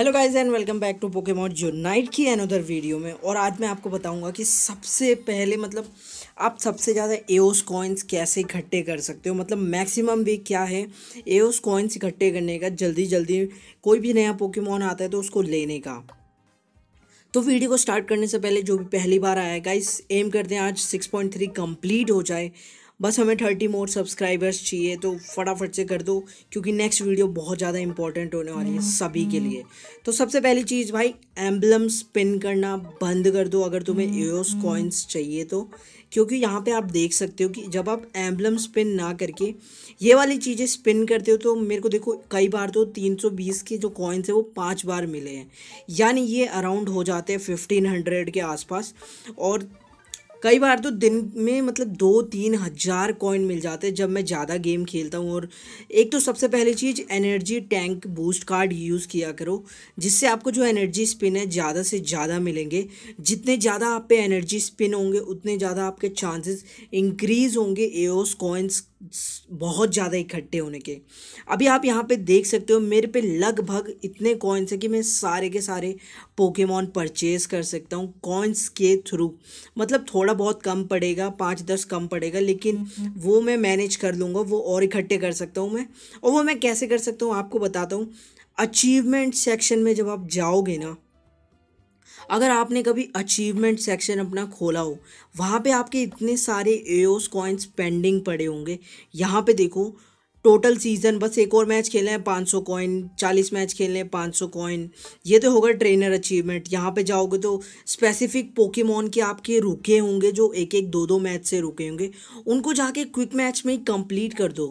Hello guys and welcome back to जो नाइट की अनदर वीडियो में और आज मैं आपको बताऊंगा कि सबसे पहले मतलब आप सबसे ज़्यादा एओस कॉइन्स कैसे इकट्ठे कर सकते हो मतलब मैक्सिमम वे क्या है एओस कॉइन्स इकट्ठे करने का जल्दी जल्दी कोई भी नया पोकेमोन आता है तो उसको लेने का तो वीडियो को स्टार्ट करने से पहले जो भी पहली बार आया गाइस एम करते हैं आज सिक्स कंप्लीट हो जाए बस हमें थर्टी मोर सब्सक्राइबर्स चाहिए तो फटाफट से कर दो क्योंकि नेक्स्ट वीडियो बहुत ज़्यादा इंपॉर्टेंट होने वाली है सभी के लिए तो सबसे पहली चीज़ भाई एम्बलम स्पिन करना बंद कर दो अगर तुम्हें एओस हम्म, कॉइन्स हम्म। चाहिए तो क्योंकि यहाँ पे आप देख सकते हो कि जब आप एम्बलम स्पिन ना करके ये वाली चीज़ें स्पिन करते हो तो मेरे को देखो कई बार तो 320 के जो कॉइन्स हैं वो पांच बार मिले हैं यानी ये अराउंड हो जाते हैं 1500 के आसपास और कई बार तो दिन में मतलब दो तीन हज़ार कॉइन मिल जाते हैं जब मैं ज़्यादा गेम खेलता हूँ और एक तो सबसे पहली चीज़ energy tank boost card use किया करो जिससे आपको जो एनर्जी स्पिन है ज़्यादा से ज़्यादा मिलेंगे जितने ज़्यादा आप पे एनर्जी स्पिन होंगे उतने ज़्यादा आपके चांसेस इंक्रीज़ होंगे एओस कॉइन्स बहुत ज़्यादा इकट्ठे होने के अभी आप यहाँ पे देख सकते हो मेरे पे लगभग इतने कॉइन्स हैं कि मैं सारे के सारे पोकेमॉन परचेज़ कर सकता हूँ कॉइन्स के थ्रू मतलब थोड़ा थोड़ा बहुत कम पड़ेगा पाँच दस कम पड़ेगा लेकिन वो मैं मैनेज कर लूँगा वो और इकट्ठे कर सकता हूँ मैं और वो मैं कैसे कर सकता हूँ आपको बताता हूँ अचीवमेंट सेक्शन में जब आप जाओगे ना अगर आपने कभी अचीवमेंट सेक्शन अपना खोला हो वहाँ पे आपके इतने सारे एओस कॉइन्स पेंडिंग पड़े होंगे यहाँ पे देखो टोटल सीज़न बस एक और मैच खेले पाँच 500 कॉइन चालीस मैच खेले हैं सौ कॉइन ये तो होगा ट्रेनर अचीवमेंट यहाँ पे जाओगे तो स्पेसिफिक पोकेमोन के आपके रुके होंगे जो एक एक दो दो मैच से रुके होंगे उनको जाके क्विक मैच में ही कंप्लीट कर दो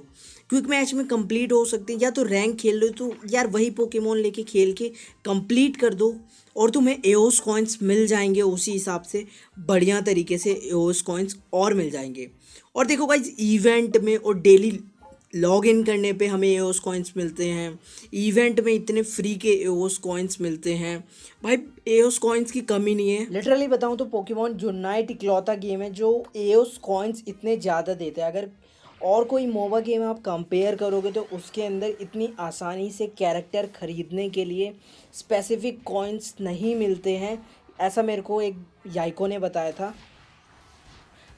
क्विक मैच में कंप्लीट हो सकते हैं या तो रैंक खेल लो तो यार वही पोकेमोन लेके खेल के कंप्लीट कर दो और तुम्हें एओस कॉइन्स मिल जाएंगे उसी हिसाब से बढ़िया तरीके से एओस कॉइन्स और मिल जाएंगे और देखो भाई इवेंट में और डेली लॉग इन करने पे हमें एओस कॉइन्स मिलते हैं इवेंट में इतने फ्री के एओस कॉइन्स मिलते हैं भाई एओस कॉइन्स की कमी नहीं है लिटरली बताऊँ तो पोकेमॉन जुनाइट इकलौता गेम है जो एओस कॉइन्स इतने ज़्यादा देते हैं अगर और कोई मोबा गेम आप कंपेयर करोगे तो उसके अंदर इतनी आसानी से कैरेक्टर ख़रीदने के लिए स्पेसिफिक कॉइन्स नहीं मिलते हैं ऐसा मेरे को एक याइको ने बताया था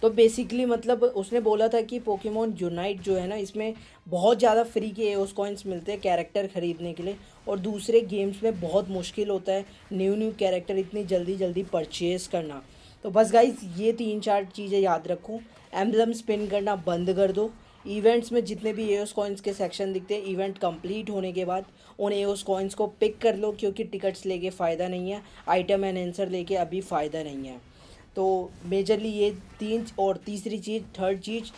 तो बेसिकली मतलब उसने बोला था कि पोकेमोन यूनाइट जो है ना इसमें बहुत ज़्यादा फ्री के एओस कॉइन्स मिलते हैं कैरेक्टर ख़रीदने के लिए और दूसरे गेम्स में बहुत मुश्किल होता है न्यू न्यू कैरेक्टर इतनी जल्दी जल्दी परचेज़ करना तो बस गाइज ये तीन चार चीज़ें याद रखूँ एम्बलम स्पिन करना बंद कर दो इवेंट्स में जितने भी एओस कॉइन्स के सेक्शन दिखते हैं इवेंट कंप्लीट होने के बाद उन एओस कॉइन्स को पिक कर लो क्योंकि टिकट्स लेके फ़ायदा नहीं है आइटम एंड आंसर लेके अभी फ़ायदा नहीं है तो मेजरली ये तीन और तीसरी चीज़ थर्ड चीज़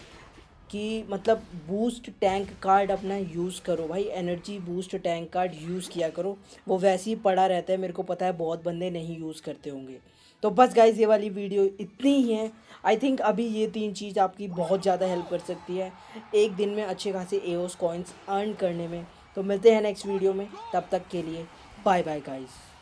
कि मतलब बूस्ट टैंक कार्ड अपना यूज़ करो भाई energy boost tank card use किया करो वो वैसे ही पड़ा रहता है मेरे को पता है बहुत बंदे नहीं यूज़ करते होंगे तो बस गाइज ये वाली वीडियो इतनी ही है आई थिंक अभी ये तीन चीज़ आपकी बहुत ज़्यादा हेल्प कर सकती है एक दिन में अच्छे खासे एओस कॉइन्स अर्न करने में तो मिलते हैं नेक्स्ट वीडियो में तब तक के लिए बाय बाय गाइज़